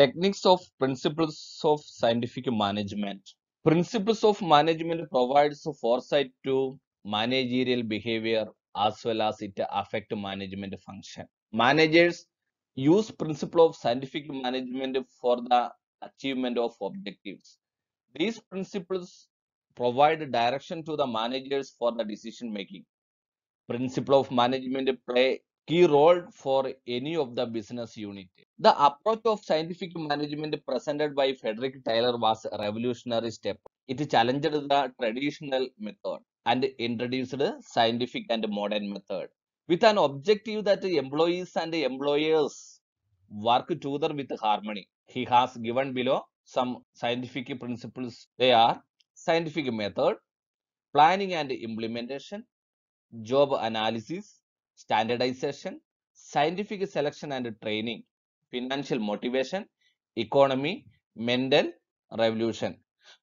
Techniques of Principles of Scientific Management Principles of Management provides foresight to managerial behavior as well as it affect management function. Managers use principle of scientific management for the achievement of objectives. These principles provide direction to the managers for the decision making. Principle of management play key role for any of the business unit. The approach of scientific management presented by Frederick Taylor was a revolutionary step. It challenged the traditional method and introduced scientific and modern method with an objective that employees and employers work together with harmony. He has given below some scientific principles. They are scientific method, planning and implementation, job analysis, standardization, scientific selection and training, financial motivation, economy, mental revolution.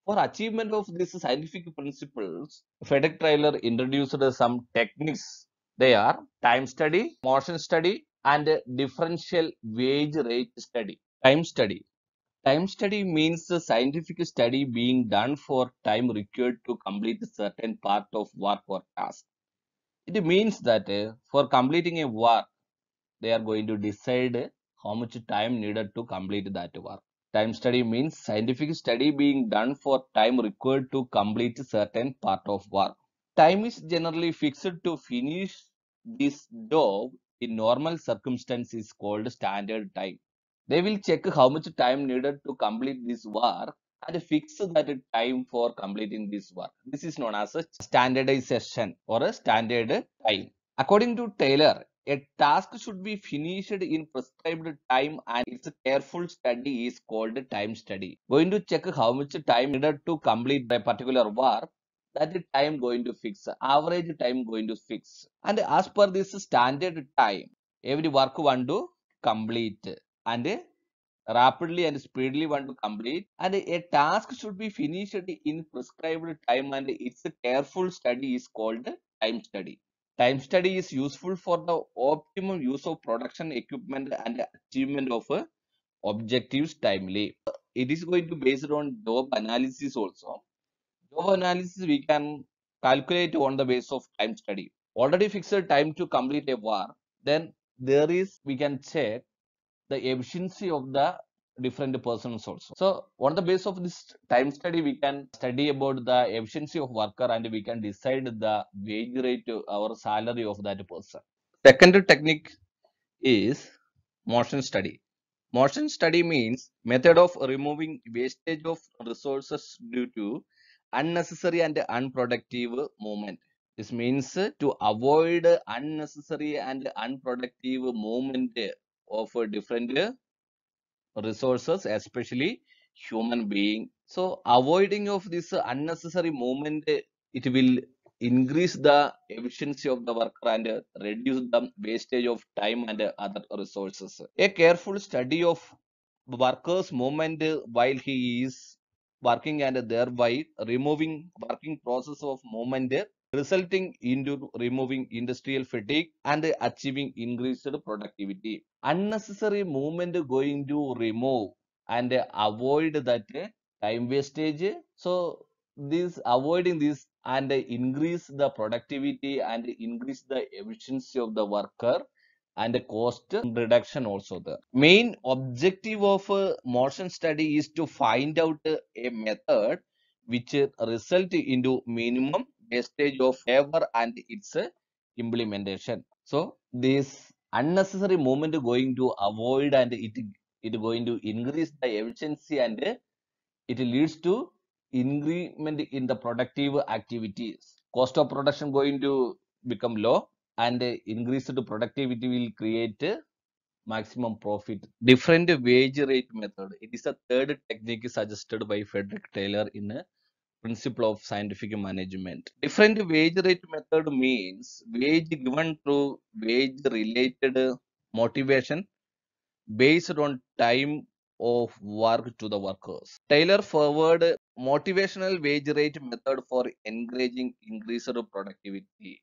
For achievement of these scientific principles, FedEx Trailer introduced some techniques. They are time study, motion study, and differential wage rate study. Time study. Time study means the scientific study being done for time required to complete a certain part of work or task. It means that uh, for completing a work, they are going to decide how much time needed to complete that work. Time study means scientific study being done for time required to complete certain part of work. Time is generally fixed to finish this job in normal circumstances called standard time. They will check how much time needed to complete this work and fix that time for completing this work. This is known as a standardization or a standard time. According to Taylor, a task should be finished in prescribed time and its careful study is called time study. Going to check how much time needed to complete a particular work that time going to fix average time going to fix and as per this standard time every work one to complete and rapidly and speedily want to complete and a task should be finished in prescribed time and its careful study is called time study. Time study is useful for the optimum use of production equipment and achievement of objectives timely. It is going to based on job analysis also. Job analysis we can calculate on the basis of time study. Already fixed time to complete a war, then there is we can check the efficiency of the different persons also. So on the base of this time study, we can study about the efficiency of worker and we can decide the wage rate or salary of that person. Second technique is motion study. Motion study means method of removing wastage of resources due to unnecessary and unproductive movement. This means to avoid unnecessary and unproductive movement of uh, different uh, resources, especially human being. So avoiding of this unnecessary movement, it will increase the efficiency of the worker and reduce the wastage of time and other resources. A careful study of worker's movement while he is working and thereby removing working process of movement resulting into removing industrial fatigue and achieving increased productivity. Unnecessary movement going to remove and avoid that time wastage. So this avoiding this and increase the productivity and increase the efficiency of the worker and the cost reduction also the main objective of uh, motion study is to find out a method which result into minimum wastage of ever and its implementation. So this unnecessary movement going to avoid and it it going to increase the efficiency and it leads to increment in the productive activities. Cost of production going to become low and increased productivity will create maximum profit. Different wage rate method. It is a third technique suggested by Frederick Taylor in principle of scientific management. Different wage rate method means wage given through wage related motivation based on time of work to the workers. Taylor forward motivational wage rate method for encouraging increased productivity.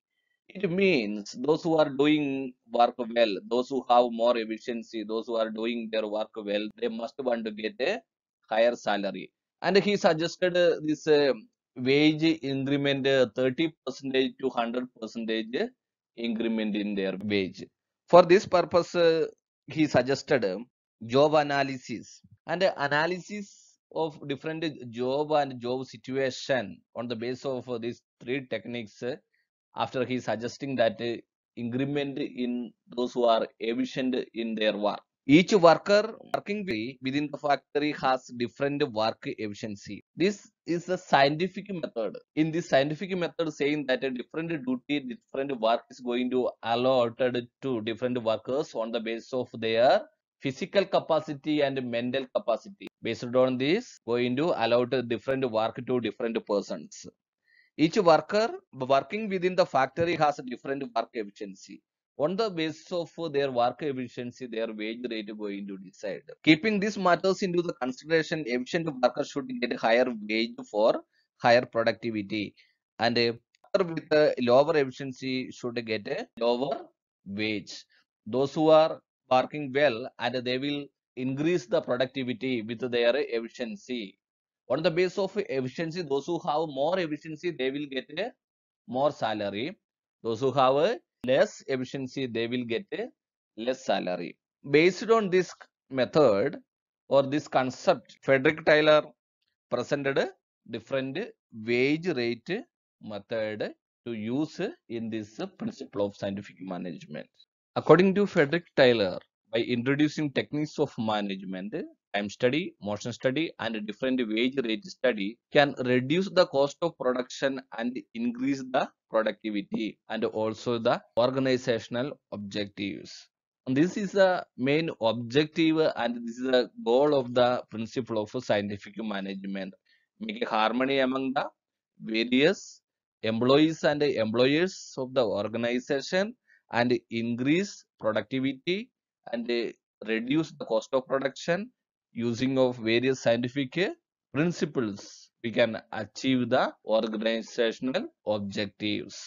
It means those who are doing work well, those who have more efficiency, those who are doing their work well, they must want to get a higher salary and he suggested uh, this uh, wage increment uh, 30 percentage to 100 percentage increment in their wage for this purpose he suggested um, job analysis and analysis of different job and job situation on the basis of these three techniques after he suggesting that increment in those who are efficient in their work each worker working within the factory has different work efficiency. This is a scientific method. In this scientific method saying that a different duty, different work is going to allotted to different workers on the basis of their physical capacity and mental capacity. Based on this, going to allot different work to different persons. Each worker working within the factory has a different work efficiency. On the basis of their work efficiency, their wage rate going to decide. Keeping these matters into the consideration, efficient workers should get higher wage for higher productivity and a uh, with a lower efficiency should get a lower wage. Those who are working well and they will increase the productivity with their efficiency. On the basis of efficiency, those who have more efficiency, they will get a more salary. Those who have a less efficiency they will get a less salary based on this method or this concept frederick taylor presented a different wage rate method to use in this principle of scientific management according to frederick taylor by introducing techniques of management time study, motion study, and different wage rate study can reduce the cost of production and increase the productivity and also the organizational objectives. And this is the main objective and this is the goal of the principle of scientific management. Make a harmony among the various employees and employers of the organization and increase productivity and reduce the cost of production using of various scientific eh, principles we can achieve the organizational objectives